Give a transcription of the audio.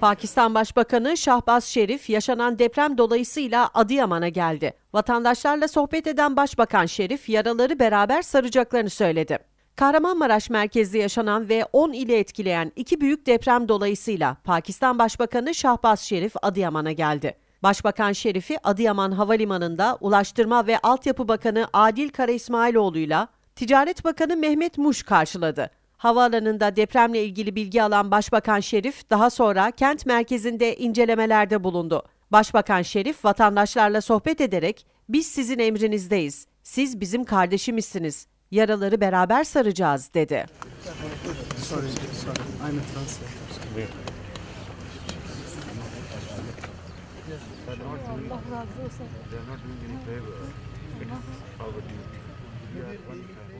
Pakistan Başbakanı Şahbaz Şerif yaşanan deprem dolayısıyla Adıyaman'a geldi. Vatandaşlarla sohbet eden Başbakan Şerif yaraları beraber saracaklarını söyledi. Kahramanmaraş merkezli yaşanan ve 10 ili etkileyen iki büyük deprem dolayısıyla Pakistan Başbakanı Şahbaz Şerif Adıyaman'a geldi. Başbakan Şerif'i Adıyaman Havalimanı'nda Ulaştırma ve Altyapı Bakanı Adil Kara İsmailoğlu'yla Ticaret Bakanı Mehmet Muş karşıladı. Havaalanında depremle ilgili bilgi alan Başbakan Şerif daha sonra kent merkezinde incelemelerde bulundu. Başbakan Şerif vatandaşlarla sohbet ederek biz sizin emrinizdeyiz, siz bizim kardeşimizsiniz, yaraları beraber saracağız dedi. Allah razı olsun.